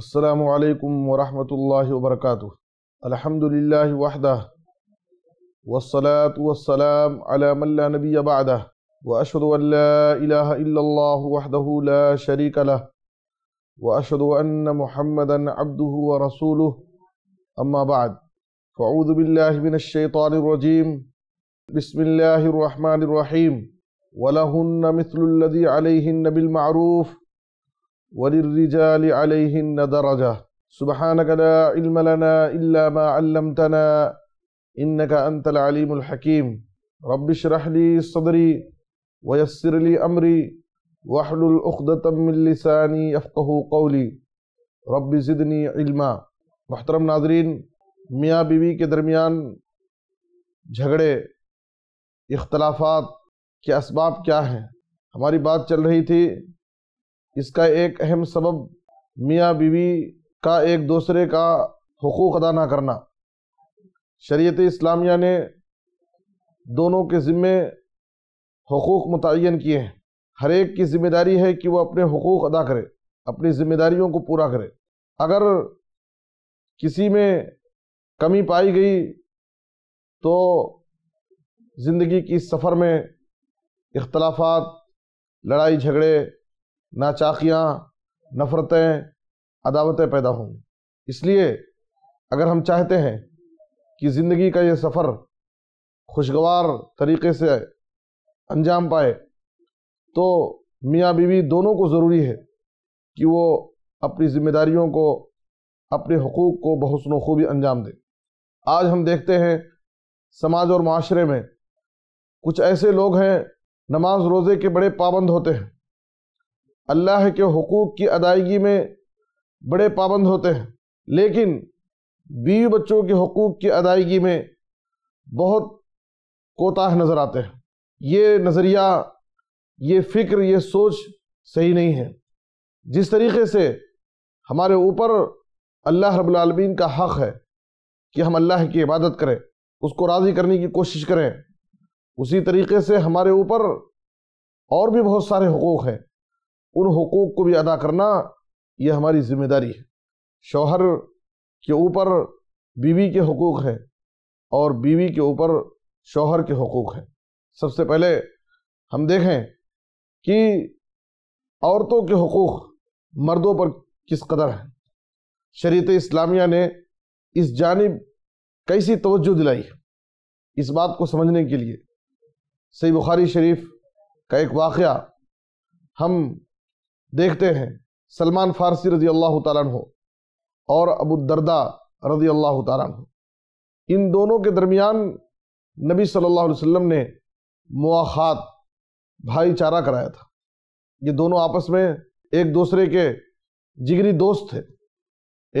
السلام عليكم ورحمة الله وبركاته الحمد لله وحده والصلاة والسلام على من لا نبي بعده وأشهد أن لا إله إلا الله وحده لا شريك له وأشهد أن محمدا عبده ورسوله أما بعد فأعوذ بالله من الشيطان الرجيم بسم الله الرحمن الرحيم ولهن مثل الذي عليهن بالمعروف وللرجال عليهن درجة سبحانك لا علم لنا إلا ما علمتنا إنك أنت العليم الحكيم رب اشرح لي صدري ويسر لي أمري واحلل عقدة من لساني يفقه قولي रब ज़िदनी इल्मा मोहतरम नाजरीन मियाँ बीवी के दरमियान झगड़े इख्तलाफात के इसबाब क्या हैं हमारी बात चल रही थी इसका एक अहम सबब मियाँ बीवी का एक दूसरे का हकूक़ अदा ना करना शरीयत इस्लामिया ने दोनों के ज़िम्मे हकूक़ मुतन किए हैं हर एक की ज़िम्मेदारी है कि वह अपने हकूक़ अदा करे अपनी ज़िम्मेदारियों को पूरा करे अगर किसी में कमी पाई गई तो ज़िंदगी की सफ़र में इख्तलाफात लड़ाई झगड़े नाचाकियाँ नफ़रतें अदावतें पैदा होंगी इसलिए अगर हम चाहते हैं कि ज़िंदगी का ये सफ़र खुशगवार तरीके से अंजाम पाए तो मियाँ बीवी दोनों को ज़रूरी है कि वो अपनी ज़िम्मेदारियों को अपने हकूक़ को बहुसन खूबी अंजाम दें आज हम देखते हैं समाज और माशरे में कुछ ऐसे लोग हैं नमाज रोज़े के बड़े पाबंद होते हैं अल्लाह के हकूक़ की अदायगी में बड़े पाबंद होते हैं लेकिन बीवी बच्चों के हकूक़ की अदायगी में बहुत कोताह नज़र आते हैं ये नज़रिया ये फ़िक्र ये सोच सही नहीं है जिस तरीके से हमारे ऊपर अल्लाह रबालमीन का हक़ है कि हम अल्लाह की इबादत करें उसको राज़ी करने की कोशिश करें उसी तरीके से हमारे ऊपर और भी बहुत सारे हकूक़ हैं उन हकूक़ को भी अदा करना ये हमारी जिम्मेदारी है शौहर के ऊपर बीवी के हकूक़ हैं और बीवी के ऊपर शौहर के हकूक़ हैं सबसे पहले हम देखें कि औरतों के हकूक़ मर्दों पर किस कदर हैं शरीत इस्लामिया ने इस जानब कैसी तवज्जो दिलाई इस बात को समझने के लिए सही बुखारी शरीफ का एक वाक़ हम देखते हैं सलमान फारसी रजी अल्लाह हो और अबू दरदा रजी अल्लाह हो इन दोनों के दरमियान नबी सल्लल्लाहु अलैहि वसल्लम ने मुआखात भाईचारा कराया था ये दोनों आपस में एक दूसरे के जिगरी दोस्त थे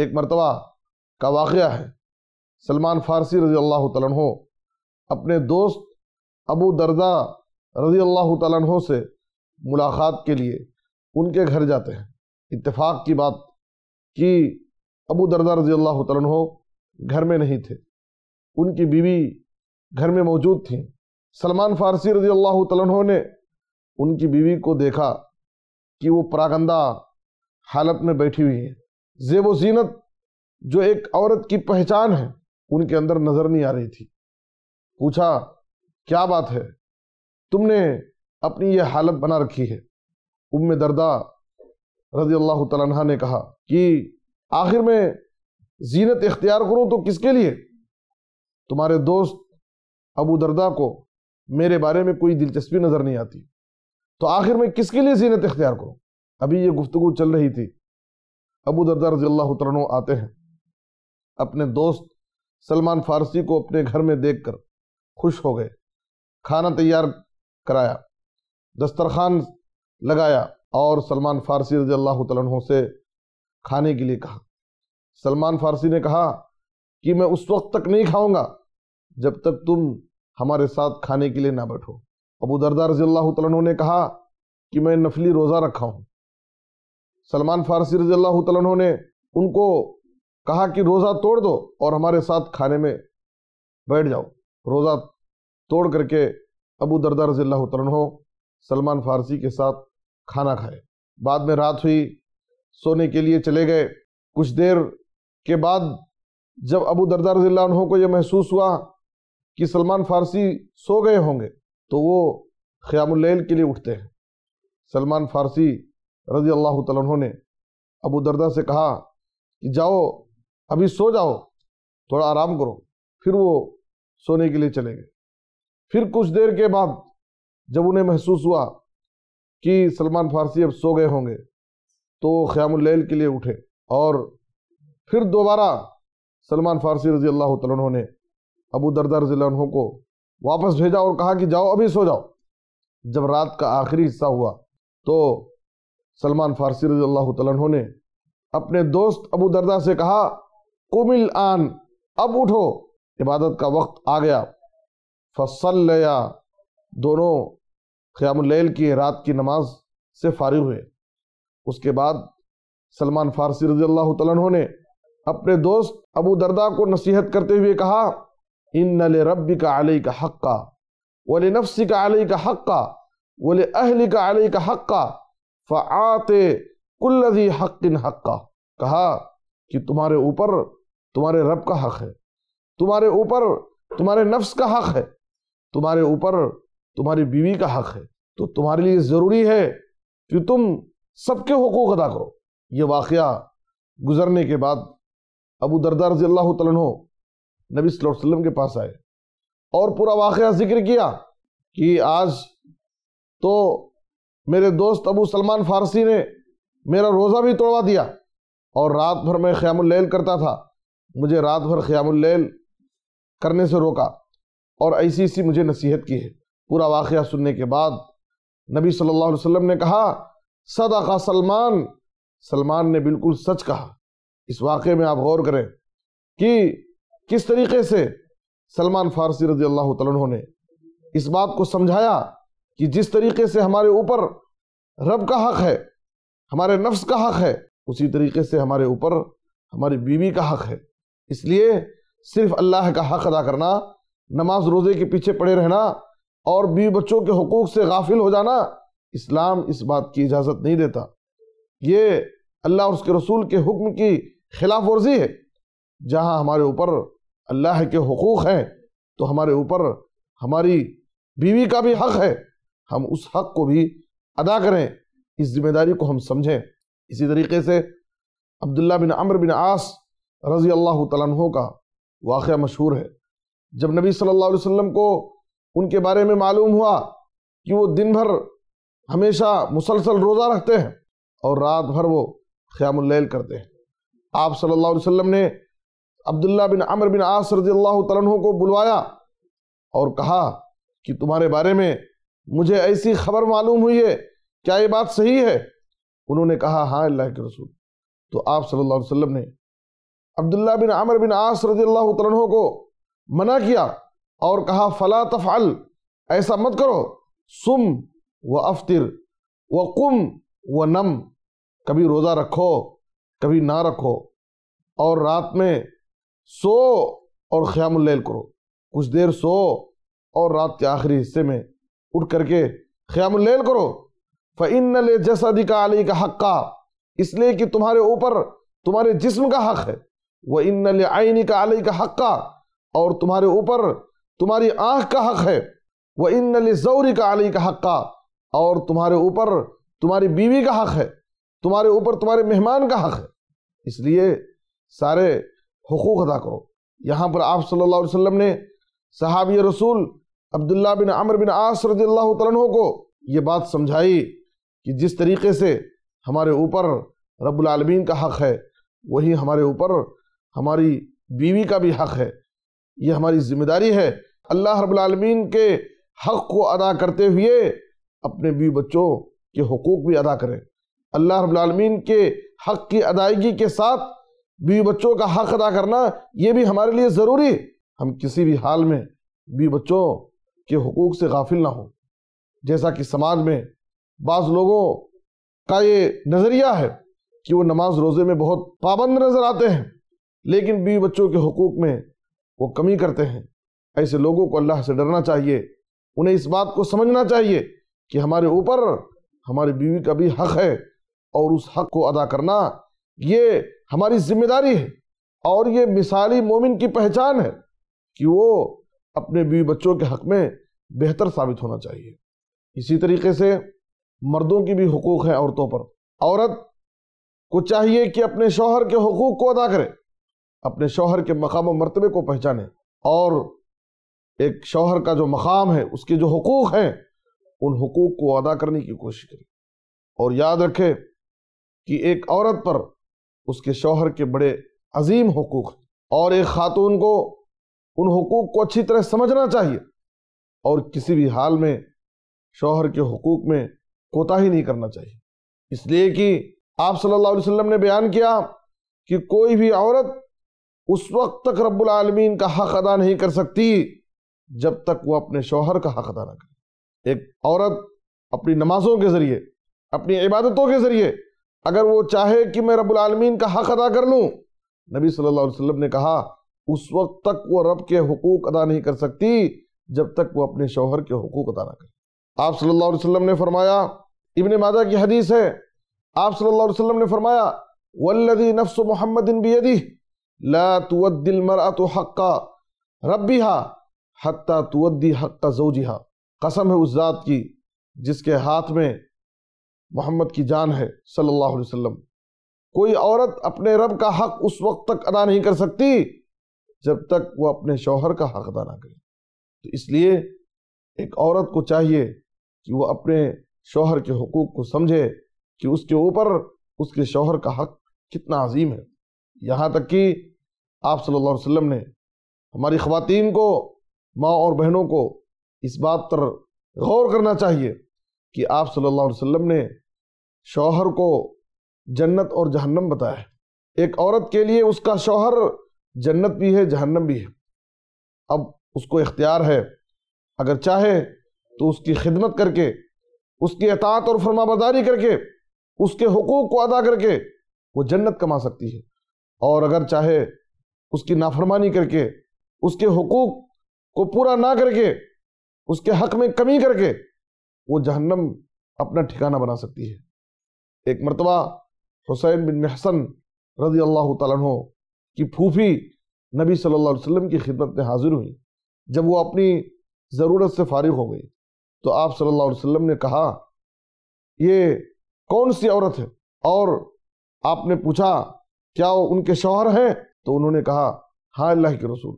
एक मरतबा का वाक़ है सलमान फारसी रजी अल्लाह हो अपने दोस्त अबू दरदा रजी अल्लाह हो से मुलाकात के लिए उनके घर जाते हैं इत्तेफाक की बात कि अबू दरदा रजी अल्लाह तन घर में नहीं थे उनकी बीवी घर में मौजूद थी सलमान फारसी रजी अल्लाह तन ने उनकी बीवी को देखा कि वो परागंदा हालत में बैठी हुई है जेब व जीनत जो एक औरत की पहचान है उनके अंदर नज़र नहीं आ रही थी पूछा क्या बात है तुमने अपनी ये हालत बना रखी है उम्म दरदा रजी अल्लाह तला ने कहा कि आखिर में जीनत इख्तियार करूँ तो किसके लिए तुम्हारे दोस्त अबू दरदा को मेरे बारे में कोई दिलचस्पी नज़र नहीं आती तो आखिर में किसके लिए जीनत इख्तियार करूँ अभी ये गुफ्तु चल रही थी अबू दरदा रजी अल्लाह तन आते हैं अपने दोस्त सलमान फारसी को अपने घर में देख कर खुश हो गए खाना तैयार कराया दस्तरखान लगाया और सलमान फारसी रज अल्लाह से खाने के लिए कहा सलमान फारसी ने कहा कि मैं उस वक्त तक नहीं खाऊंगा जब तक तुम हमारे साथ खाने के लिए ना बैठो अबू दरदा रजी अल्लाह तु ने कहा कि मैं नफली रोज़ा रखा हूँ सलमान फारसी रजी अल्लाह तु ने उनको कहा कि रोज़ा तोड़ दो और हमारे साथ खाने में बैठ जाओ रोज़ा तोड़ करके अबू दरदा रजी अल्लाह तु सलमान फारसी के साथ खाना खाए बाद में रात हुई सोने के लिए चले गए कुछ देर के बाद जब अबू दरदार उन्हों को यह महसूस हुआ कि सलमान फारसी सो गए होंगे तो वो ख़्यामुल्ल के लिए उठते हैं सलमान फारसी रजी अल्लाह तहों ने अबू दरदा से कहा कि जाओ अभी सो जाओ थोड़ा आराम करो फिर वो सोने के लिए चले गए फिर कुछ देर के बाद जब उन्हें महसूस हुआ कि सलमान फारसी अब सो गए होंगे तो ख़्यामल के लिए उठे और फिर दोबारा सलमान फारसी रजी अल्लाह तु ने अबू दरदार रजील्हों को वापस भेजा और कहा कि जाओ अभी सो जाओ जब रात का आखिरी हिस्सा हुआ तो सलमान फारसी रजी अल्लाह तु ने अपने दोस्त अबू दरदा से कहा कुमिल आन अब उठो इबादत का वक्त आ गया लिया दोनों क़्यामल की रात की नमाज से फारिग हुए उसके बाद सलमान फारसी रजी तु ने अपने दोस्त अबू दरदा को नसीहत करते हुए कहा इन नल रबी का आलई का हक का वले नफ्सी का आलई का हक का वले अहली का आलई का हक का फ़ाते कुल्लि हकिन हक का कहा कि तुम्हारे ऊपर तुम्हारे रब का हक है तुम्हारे ऊपर तुम्हारे नफ्स का हक है तुम्हारे ऊपर तुम्हारी बीवी का हक है तो तुम्हारे लिए ज़रूरी है कि तुम सबके हकूक अदा करो ये वाक़ गुजरने के बाद अबू दरदार रजी अल्लाह तन नबी वसल्लम के पास आए और पूरा वाक़ जिक्र किया कि आज तो मेरे दोस्त अबू सलमान फारसी ने मेरा रोज़ा भी तोड़वा दिया और रात भर मैं ख़्यामुल्लैल करता था मुझे रात भर ख़्यामुल्लैल करने से रोका और ऐसी ऐसी मुझे नसीहत की है पूरा वाक़ सुनने के बाद नबी सल्लल्लाहु अलैहि वसल्लम ने कहा सदा का सलमान सलमान ने बिल्कुल सच कहा इस वाक़े में आप गौर करें कि किस तरीके से सलमान फारसी रजी अल्लाह तु ने इस बात को समझाया कि जिस तरीके से हमारे ऊपर रब का हक है हमारे नफ्स का हक है उसी तरीके से हमारे ऊपर हमारी बीवी का हक है इसलिए सिर्फ अल्लाह का हक अदा करना नमाज रोज़े के पीछे पड़े रहना और बीवी बच्चों के हकूक़ से गाफिल हो जाना इस्लाम इस बात की इजाज़त नहीं देता ये अल्लाह और उसके रसूल के हुक्म की खिलाफ वर्जी है जहाँ हमारे ऊपर अल्लाह के हकूक़ हैं तो हमारे ऊपर हमारी बीवी का भी हक़ है हम उस हक़ को भी अदा करें इस जिम्मेदारी को हम समझें इसी तरीके से अब्दुल्ला बिन अमर बिन आस रज़ी अल्लाह तु का वाक़ मशहूर है जब नबी सल्लल्लाहु अलैहि वसल्लम को उनके बारे में मालूम हुआ कि वो दिन भर हमेशा मुसलसल रोज़ा रखते हैं और रात भर वो ख़्यामुल्लैल करते हैं आप सल्लल्लाहु अलैहि वसल्लम ने अब्दुल्ला बिन अमर बिन आस रजी अल्लाह को बुलवाया और कहा कि तुम्हारे बारे में मुझे ऐसी खबर मालूम हुई है क्या ये बात सही है उन्होंने कहा हाँ अल्लाह के रसूल तो आप सल्लल्लाहु अलैहि वसल्लम ने अब्दुल्ला बिन अमर बिन आस रजी अल्लाह को मना किया और कहा फला तफ़ल ऐसा मत करो सुम व अफ्तिर व कुम व नम कभी रोज़ा रखो कभी ना रखो और रात में सो और ख़्यामुल्लैल करो कुछ देर सो और रात के आखिरी हिस्से में उठ करके ख़्यामुल्लैल करो फ़िन जसदी का अली का हक का इसलिए कि तुम्हारे ऊपर तुम्हारे जिस्म का हक है वह इन आइनी का अली का हक का और तुम्हारे ऊपर तुम्हारी आंख का हक है वह इन जौरी का अली का हक का और तुम्हारे ऊपर तुम्हारी बीवी का हक है तुम्हारे ऊपर तुम्हारे मेहमान का हक है इसलिए सारे हकूक अदा करो यहाँ पर आप सल्लल्लाहु अलैहि वसल्लम ने सहाबी रसूल अब्दुल्ला बिन अमर बिन आस रजील्ला तु को ये बात समझाई कि जिस तरीके से हमारे ऊपर रबालमीन का हक है वही हमारे ऊपर हमारी बीवी का भी हक है ये हमारी जिम्मेदारी है अल्लाह रबालमीन के हक़ को अदा करते हुए अपने बीवी बच्चों के हकूक़ भी अदा करें अल्लाह रबालमीन के हक़ की अदायगी के साथ बीवी बच्चों का हक़ अदा करना ये भी हमारे लिए ज़रूरी हम किसी भी हाल में बीवी बच्चों के हकूक़ से गाफिल ना हों जैसा कि समाज में बाज़ लोगों का ये नज़रिया है कि वो नमाज रोज़े में बहुत पाबंद नज़र आते हैं लेकिन बीवी बच्चों के हकूक़ में वो कमी करते हैं ऐसे लोगों को अल्लाह से डरना चाहिए उन्हें इस बात को समझना चाहिए कि हमारे ऊपर हमारी बीवी का भी हक है और उस हक को अदा करना ये हमारी जिम्मेदारी है और ये मिसाली मोमिन की पहचान है कि वो अपने बीवी बच्चों के हक में बेहतर साबित होना चाहिए इसी तरीके से मर्दों की भी हकूक़ हैं औरतों पर औरत को चाहिए कि अपने शौहर के हकूक़ को अदा करे अपने शोहर के मकाम मरतबे को पहचाने और एक शौहर का जो मकाम है उसके जो हकूक़ हैं उन हकूक़ को अदा करने की कोशिश करें और याद रखें कि एक औरत पर उसके शौहर के बड़े अजीम हकूक़ और एक ख़ातून को उन हकूक़ को अच्छी तरह समझना चाहिए और किसी भी हाल में शौहर के हकूक़ में कोताही नहीं करना चाहिए इसलिए कि आप सल्लल्लाहु अलैहि वसल्लम ने बयान किया कि कोई भी औरत उस वक्त तक रब्बुल रबालमीन का हक अदा नहीं कर सकती जब तक वो अपने शोहर का हक अदा ना करे एक औरत अपनी नमाजों के ज़रिए अपनी इबादतों के ज़रिए अगर वो चाहे कि मैं रब्बुल आलमीन का हक अदा कर लूँ नबी सल्लल्लाहु अलैहि वसल्लम ने कहा उस वक्त तक वो रब के हकूक़ अदा नहीं कर सकती जब तक वो अपने शोहर के हकूक़ अदा ना करे आप सल्लल्लाहु अलैहि वसल्लम ने फरमाया इबन मादा की हदीस है आप सल्लल्लाहु अलैहि वसल्लम ने फरमाया वल्लदी नफ्स मोहम्मद बियदी ला तुवद्दिल मरअतु हक़्क़ा रब्बिहा हत्ता तुद्दी हक़ जोजिहा कसम है उस ज़ात की जिसके हाथ में मोहम्मद की जान है सल्लल्लाहु अलैहि वसल्लम कोई औरत अपने रब का हक उस वक्त तक अदा नहीं कर सकती जब तक वह अपने शौहर का हक अदा ना करे तो इसलिए एक औरत को चाहिए कि वह अपने शौहर के हकूक़ को समझे कि उसके ऊपर उसके शौहर का हक कितना अजीम है यहाँ तक कि आप सल्लल्लाहु अलैहि वसल्लम ने हमारी ख़वातीन को माँ और बहनों को इस बात पर गौर करना चाहिए कि आप सल्लल्लाहु अलैहि वसल्लम ने शौहर को जन्नत और जहन्नम बताया एक औरत के लिए उसका शौहर जन्नत भी है जहन्नम भी है अब उसको इख्तियार है अगर चाहे तो उसकी खिदमत करके उसकी अतात और फरमाबरदारी करके उसके हकूक़ को अदा करके वो जन्नत कमा सकती है और अगर चाहे उसकी नाफरमानी करके उसके हकूक़ को पूरा ना करके उसके हक में कमी करके वो जहन्नम अपना ठिकाना बना सकती है एक मरतबा हुसैन बिन हसन रजी अल्लाह तु की फूफी नबी सल्लल्लाहु अलैहि वसल्लम की खिदमत में हाजिर हुई जब वो अपनी ज़रूरत से फारिग हो गई तो आप सल्लल्लाहु अलैहि वसल्लम ने कहा ये कौन सी औरत है और आपने पूछा क्या वो उनके शौहर हैं तो उन्होंने कहा हाँ अल्लाह के रसूल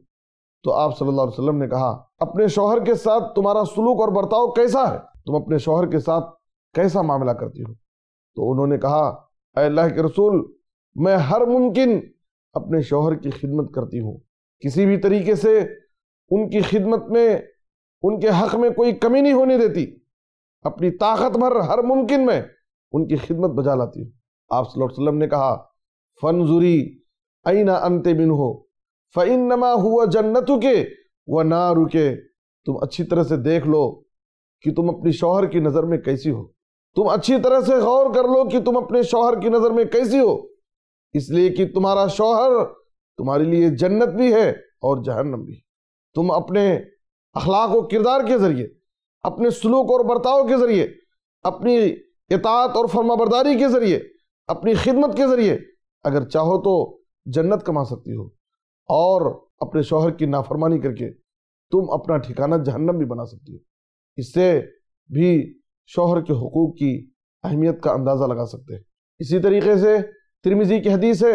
तो आप सल्लल्लाहु अलैहि वसल्लम ने कहा अपने शोहर के साथ तुम्हारा सलूक और बर्ताव कैसा है तुम अपने शोहर के साथ कैसा मामला करती हो तो उन्होंने कहा अल्लाह के रसूल मैं हर मुमकिन अपने शोहर की खिदमत करती हूँ किसी भी तरीके से उनकी खिदमत में उनके हक में कोई कमी नहीं होने देती अपनी ताकत भर हर मुमकिन में उनकी खिदमत बजा लाती हूँ आप वसल्लम ने कहा फनजुरी अना अंत बिन हो फ़ैन नमा हुआ जन्नत के व ना रुके तुम अच्छी तरह से देख लो कि तुम अपने शोहर की नज़र में कैसी हो तुम अच्छी तरह से गौर कर लो कि तुम अपने शोहर की नज़र में कैसी हो इसलिए कि तुम्हारा शोहर तुम्हारे लिए जन्नत भी है और जहन्नम भी तुम अपने अखलाक व किरदार के ज़रिए अपने सलूक और बर्ताव के ज़रिए अपनी इतात और फर्माबरदारी के ज़रिए अपनी खिदमत के ज़रिए अगर चाहो तो जन्नत कमा सकती हो और अपने शोहर की नाफरमानी करके तुम अपना ठिकाना जहन्नम भी बना सकती हो इससे भी शोहर के हकूक़ की अहमियत का अंदाज़ा लगा सकते हैं इसी तरीके से तिरमिजी की हदीस है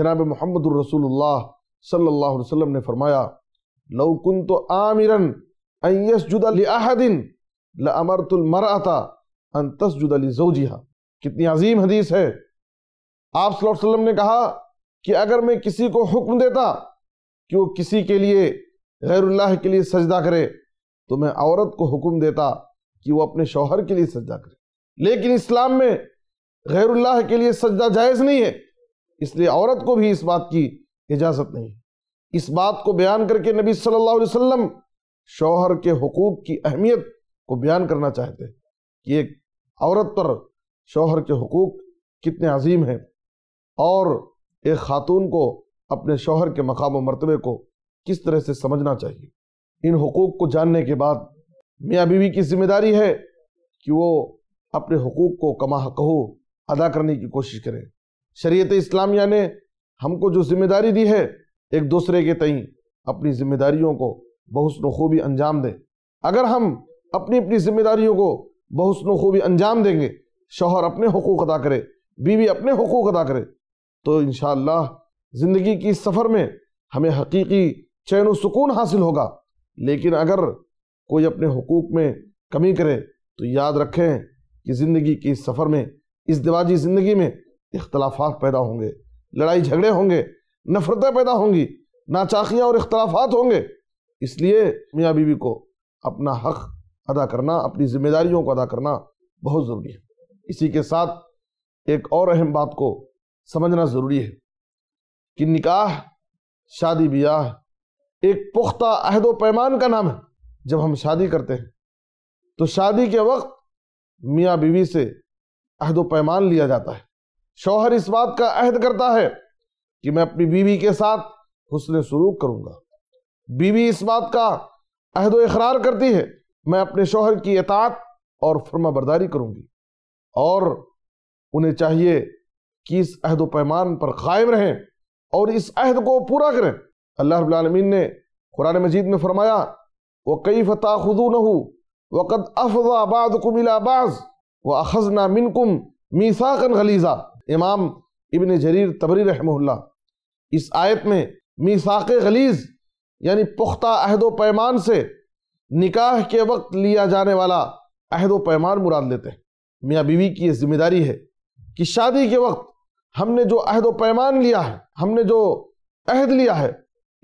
जनाब मोहम्मद रसूलुल्लाह सल्लल्लाहु अलैहि वसल्लम ने फरमाया लौकुन तो आमिरन जुदाहदिन लमरतुलमरअता अन तसजुदा जोजिहा कितनी अजीम हदीस है आप वसल्लम ने कहा कि अगर मैं किसी को हुक्म देता कि वो किसी के लिए गैरुल्लाह के लिए सजदा करे तो मैं औरत को हुक्म देता कि वो अपने शौहर के लिए सजदा करे लेकिन इस्लाम में गैरुल्लाह के लिए सजदा जायज़ नहीं है इसलिए औरत को भी इस बात की इजाज़त नहीं है इस बात को बयान करके नबी सल्लल्लाहु अलैहि वसल्लम शौहर के हकूक़ की अहमियत को बयान करना चाहते हैं कि एक औरत पर शौहर के हकूक़ कितने अजीम हैं और एक खातून को अपने शोहर के मकाम मरतबे को किस तरह से समझना चाहिए इन हकूक़ को जानने के बाद मियाँ बीवी की जिम्मेदारी है कि वो अपने हकूक़ को कमा कहू अदा करने की कोशिश करें शरीयत इस्लामिया ने हमको जो जिम्मेदारी दी है एक दूसरे के तई अपनी जिम्मेदारियों को बहुसन खूबी अंजाम दें अगर हम अपनी अपनी जिम्मेदारियों को बहुसन खूबी अंजाम देंगे शोहर अपने हकूक़ अदा करे बीवी अपने हकूक़ अदा करे तो इन ज़िंदगी की सफ़र में हमें हकीकी चैन सुकून हासिल होगा लेकिन अगर कोई अपने हकूक़ में कमी करे तो याद रखें कि ज़िंदगी की सफ़र में इस दिवाजी ज़िंदगी में इख्तलाफात पैदा होंगे लड़ाई झगड़े होंगे नफ़रतें पैदा होंगी नाचाखियाँ और इख्तलाफात होंगे इसलिए मियाँ बीवी को अपना हक़ अदा करना अपनी ज़िम्मेदारियों को अदा करना बहुत ज़रूरी है इसी के साथ एक और अहम बात को समझना ज़रूरी है कि निकाह शादी ब्याह एक पुख्ता अहद पैमान का नाम है जब हम शादी करते हैं तो शादी के वक्त मियाँ बीवी से अहद पैमान लिया जाता है शौहर इस बात का अहद करता है कि मैं अपनी बीवी के साथ हुसन सलूक करूँगा बीवी इस बात का अहद इकरार करती है मैं अपने शौहर की एतात और फर्मा बरदारी करूँगी और उन्हें चाहिए कि इस अहद व पैमान पर कायम रहें और इस अहद को पूरा करें अल्लाह रबालमीन ने कुरान मजीद में फरमाया व कई फ़ता खुदू न हो वक़द अफजा बाद कुमिलाबाज व अखजना मिनकुम मीसाकन गलीज़ा इमाम इबन जरीर तबरी रहमल्ला इस आयत में मीसाक गलीज़ यानी पुख्ता अहद व पैमान से निकाह के वक्त लिया जाने वाला अहद व पैमान मुराद लेते हैं मियाँ बीवी की ये जिम्मेदारी है कि शादी के वक्त हमने जो अहद पैमान लिया है हमने जो अहद लिया है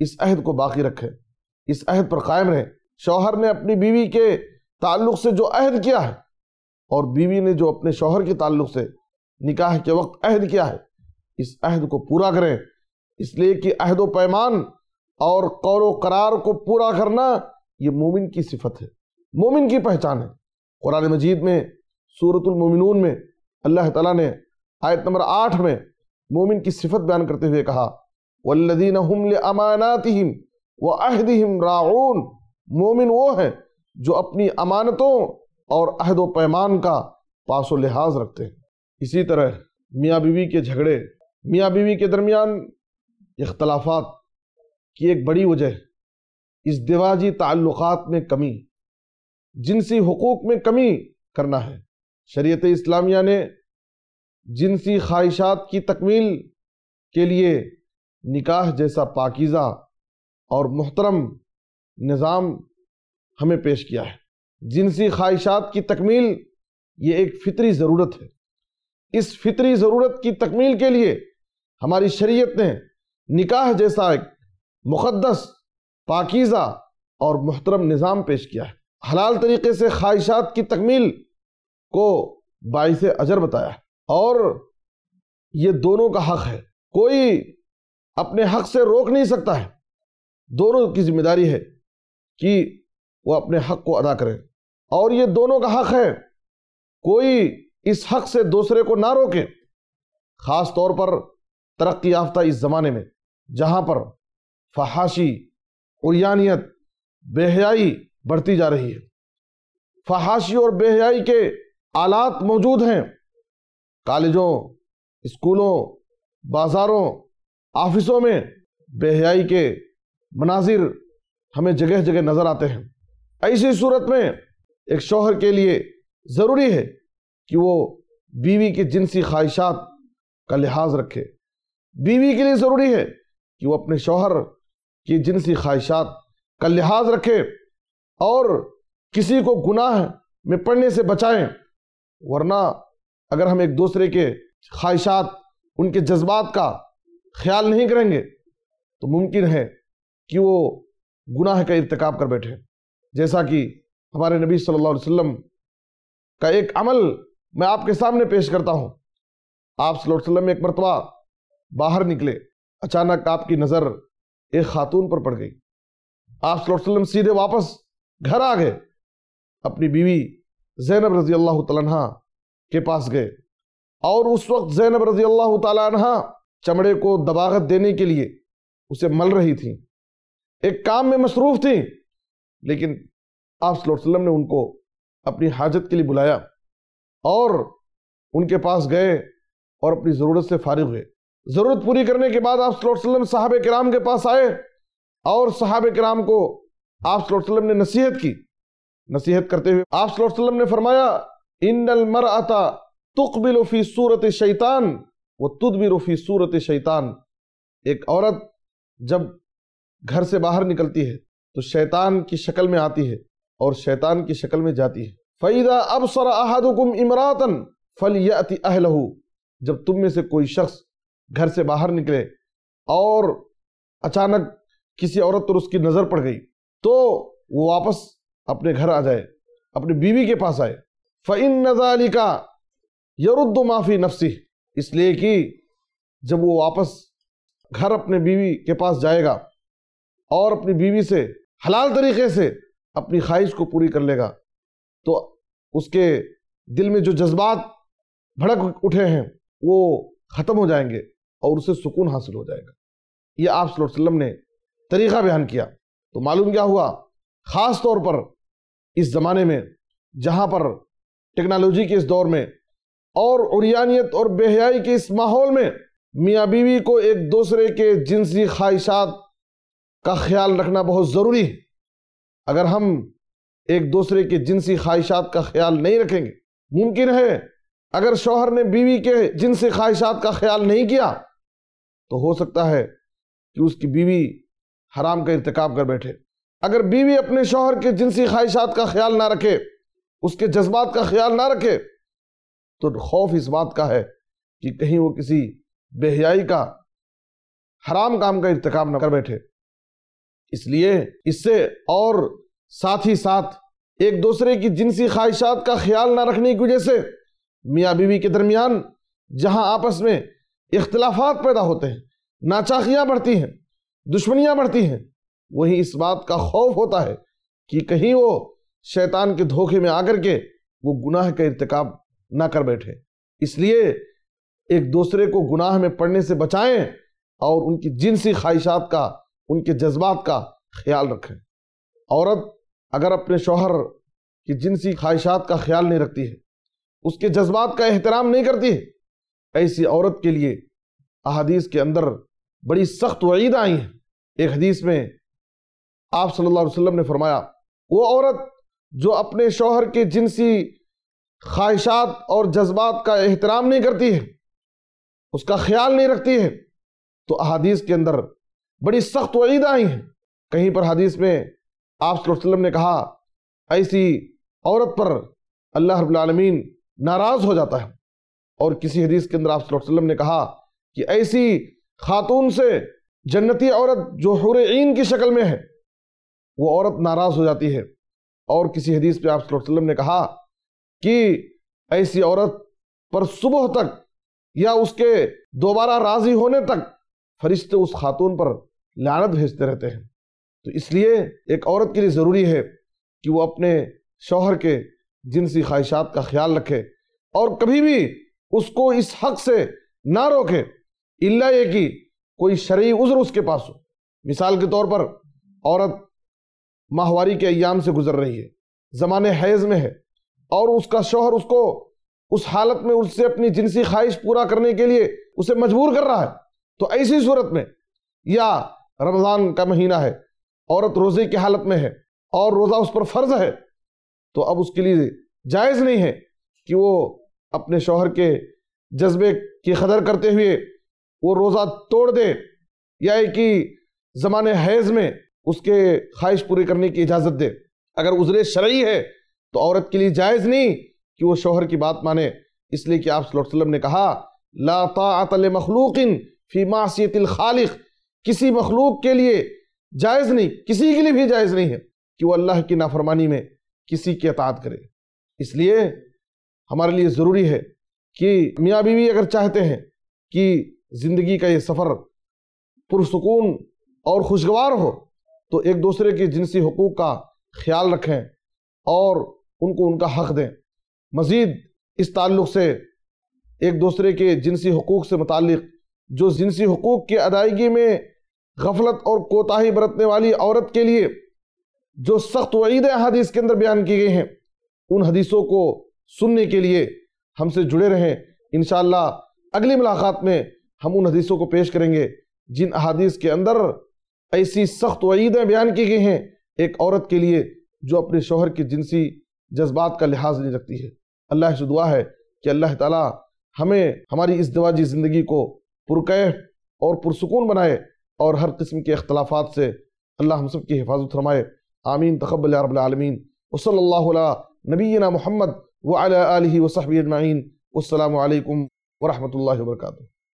इस अहद को बाकी रखें इस अहद पर कायम रहें शौहर ने अपनी बीवी के ताल्लुक से जो अहद किया है और बीवी ने जो अपने शौहर के ताल्लुक से निकाह के वक्त अहद किया है इस अहद को पूरा करें इसलिए कि अहद पैमान और कौर करार को पूरा करना ये मोमिन की सिफत है मोमिन की पहचान है कुरान मजीद में सूरतमिन में अल्लाह ताला ने आयत नंबर आठ में मोमिन की सिफत बयान करते हुए कहा वल्लदीन हम अमानात व अहदहिम राउन मोमिन वो हैं जो अपनी अमानतों और अहद व पैमान का पासो लिहाज रखते हैं इसी तरह मियाँ बीवी के झगड़े मियाँ बीवी के दरमियान इख्तलाफात की एक बड़ी वजह इस दिवाजी ताल्लुक़ात में कमी जिनसी हकूक़ में कमी करना है शरीयत इस्लामिया ने जिनसी ख्वाहिशात की तकमील के लिए निकाह जैसा पाकिज़ा और मोहतरम निज़ाम हमें पेश किया है जिनसी ख्वाहिशात की तकमील ये एक फितरी ज़रूरत है इस फितरी ज़रूरत की तकमील के लिए हमारी शरीयत ने निकाह जैसा एक मुक़दस पाकिज़ा और मोहतरम निज़ाम पेश किया है हलाल तरीके से ख्वाहिशात की तकमील को बायस अजर बताया है और ये दोनों का हक है कोई अपने हक से रोक नहीं सकता है दोनों की जिम्मेदारी है कि वो अपने हक को अदा करें और ये दोनों का हक है कोई इस हक से दूसरे को ना रोके ख़ास तौर पर तरक्की याफ्ता इस ज़माने में जहाँ पर फहाशी उयानियत बेहयाई बढ़ती जा रही है फहाशी और बेहयाई के आलात मौजूद हैं कॉलेजों स्कूलों बाज़ारों ऑफिसों में बेहयाई के मनाजिर हमें जगह जगह नज़र आते हैं ऐसी सूरत में एक शोहर के लिए ज़रूरी है कि वो बीवी की जिनसी ख्वाहिशात का लिहाज रखे बीवी के लिए ज़रूरी है कि वो अपने शोहर की जिनसी ख्वाहिशात का लिहाज रखे और किसी को गुनाह में पड़ने से बचाएं वरना अगर हम एक दूसरे के ख्वाहिशात उनके जज्बात का ख्याल नहीं करेंगे तो मुमकिन है कि वो गुनाह का इरतकाब कर बैठे जैसा कि हमारे नबी सल्लल्लाहु अलैहि वसल्लम का एक अमल मैं आपके सामने पेश करता हूँ आप सल्लल्लाहु अलैहि वसल्लम एक मरतबा बाहर निकले अचानक आपकी नज़र एक खातून पर पड़ गई आप सल्लल्लाहु अलैहि वसल्लम सीधे वापस घर आ गए अपनी बीवी जैनब रजी अल्लाह तला के पास गए और उस वक्त जैनब रजी अल्लाह तहा चमड़े को दबागत देने के लिए उसे मल रही थी एक काम में मसरूफ थी लेकिन आप वसल्लम ने उनको अपनी हाजत के लिए बुलाया और उनके पास गए और अपनी ज़रूरत से फारिग हुए ज़रूरत पूरी करने के बाद आप वसल्लम साहब कराम के पास आए और साहब कराम को आप वसल्लम ने नसीहत की नसीहत करते हुए आप वसल्लम ने फरमाया इन्नल मर आता तुकबिलफ़ी सूरत शैतान व तुदबिरफ़ी सूरत शैतान एक औरत जब घर से बाहर निकलती है तो शैतान की शक्ल में आती है और शैतान की शक्ल में जाती है फ़ैदा अब सर अहदुकुम इमरातन फल यति अहलहू जब तुम में से कोई शख्स घर से बाहर निकले और अचानक किसी औरत पर उसकी नज़र पड़ गई तो वो वापस अपने घर आ जाए अपनी बीवी के पास आए फ़िन नज़ाली का यरुद्द माफ़ी नफसी इसलिए कि जब वो वापस घर अपने बीवी के पास जाएगा और अपनी बीवी से हलाल तरीके से अपनी ख्वाहिश को पूरी कर लेगा तो उसके दिल में जो जज्बात भड़क उठे हैं वो ख़त्म हो जाएंगे और उसे सुकून हासिल हो जाएगा ये आप वसल्लम ने तरीक़ा बयान किया तो मालूम क्या हुआ ख़ास तौर पर इस ज़माने में जहाँ पर टेक्नोलॉजी के इस दौर में और उरियानियत और बेहयाई के इस माहौल में मियाँ बीवी को एक दूसरे के जिनसी ख्वाहिशात का ख्याल रखना बहुत ज़रूरी है अगर हम एक दूसरे के जिनसी ख्वाहिशात का ख्याल नहीं रखेंगे मुमकिन है अगर शोहर ने बीवी के जिनसी ख्वाहिशात का ख्याल नहीं किया तो हो सकता है कि उसकी बीवी हराम का इंतकाब कर बैठे अगर बीवी अपने शोहर के जिनसी ख्वाहिशात का ख्याल ना रखे उसके जज्बात का ख्याल ना रखे तो खौफ इस बात का है कि कहीं वो किसी बेहयाई का हराम काम का इरतकाब न कर बैठे इसलिए इससे और साथ ही साथ एक दूसरे की जिनसी ख्वाहिशात का ख्याल ना रखने की वजह से मियाँ बीवी के दरमियान जहाँ आपस में इख्तलाफात पैदा होते हैं नाचाखियाँ बढ़ती हैं दुश्मनियाँ बढ़ती हैं वहीं इस बात का खौफ होता है कि कहीं वो शैतान के धोखे में आकर के वो गुनाह का इरतकाब ना कर बैठे इसलिए एक दूसरे को गुनाह में पड़ने से बचाएं और उनकी जिनसी ख्वाहिशात का उनके जज्बात का ख्याल रखें औरत अगर अपने शोहर की जिनसी ख्वाहिशात का ख्याल नहीं रखती है उसके जज्बात का एहतराम नहीं करती है ऐसी औरत के लिए अहदीस के अंदर बड़ी सख्त वईद आई हैं एक हदीस में आप सल्लल्लाहु अलैहि वसल्लम ने फरमाया वो औरत जो अपने शोहर के जिनसी ख्वाहिशात और जज्बात का एहतराम नहीं करती है उसका ख्याल नहीं रखती है तो अहादीस के अंदर बड़ी सख्त वईद आई हैं कहीं पर हदीस में आप वसल्लम ने कहा ऐसी औरत पर अल्लाह रबालमीन नाराज़ हो जाता है और किसी हदीस के अंदर आप वसल्लम ने कहा कि ऐसी खातून से जन्नती औरत जो हुर की शक्ल में है वो औरत नाराज़ हो जाती है और किसी हदीस पे आप वसल्लम ने कहा कि ऐसी औरत पर सुबह तक या उसके दोबारा राजी होने तक फरिश्ते उस खातून पर लानत भेजते रहते हैं तो इसलिए एक औरत के लिए ज़रूरी है कि वो अपने शौहर के जिनसी ख्वाहिशात का ख्याल रखे और कभी भी उसको इस हक से ना रोके इल्ला ये कि कोई शर्य उज़र उसके पास हो मिसाल के तौर पर औरत माहवारी के अयाम से गुजर रही है ज़माने हैज़ में है और उसका शोहर उसको उस हालत में उससे अपनी जिनसी ख्वाहिश पूरा करने के लिए उसे मजबूर कर रहा है तो ऐसी सूरत में या रमज़ान का महीना है औरत रोज़े की हालत में है और रोज़ा उस पर फ़र्ज है तो अब उसके लिए जायज़ नहीं है कि वो अपने शोहर के जज्बे की कदर करते हुए वो रोज़ा तोड़ दे या कि ज़माने हैज़ में उसके ख्वाहिश पूरी करने की इजाज़त दे अगर उजरे शरई है तो औरत के लिए जायज़ नहीं कि वो शोहर की बात माने इसलिए कि आप सल्लम ने कहा लातातल मखलूकिन फ़ी मासीतिल किसी मखलूक के लिए जायज़ नहीं किसी के लिए भी जायज़ नहीं है कि वो अल्लाह की नाफरमानी में किसी की अतात करे इसलिए हमारे लिए ज़रूरी है कि मियाँ बीवी अगर चाहते हैं कि ज़िंदगी का ये सफ़र पुरसकून और खुशगवार हो तो एक दूसरे के जिनसी हकूक़ का ख्याल रखें और उनको उनका हक दें मज़ीद इस ताल्लुक़ से एक दूसरे के जिनसी हकूक़ से मुतक जो जिनसी हकूक़ की अदायगी में गफलत और कोताही बरतने वाली औरत के लिए जो सख्त वईद हदीस के अंदर बयान की गई हैं उन हदीसों को सुनने के लिए हमसे जुड़े रहें इन अगली मुलाकात में हम उन हदीसों को पेश करेंगे जिन अहादीस के अंदर ऐसी सख्त वईदें बयान की गई हैं एक औरत के लिए जो अपने शोहर के जिनसी जज्बात का लिहाज नहीं रखती है अल्लाह से दुआ है कि अल्लाह ताला हमें हमारी इस दवाजी ज़िंदगी को पुरकैफ और पुरसकून बनाए और हर किस्म के अख्तलाफात से अल्लाह हम सब की हिफाजत फरमाए आमीन तकबल रबालमीन वसल नबीना मोहम्मद वाल वसहबी अजमाइन अल्लाम वरहमल वर्का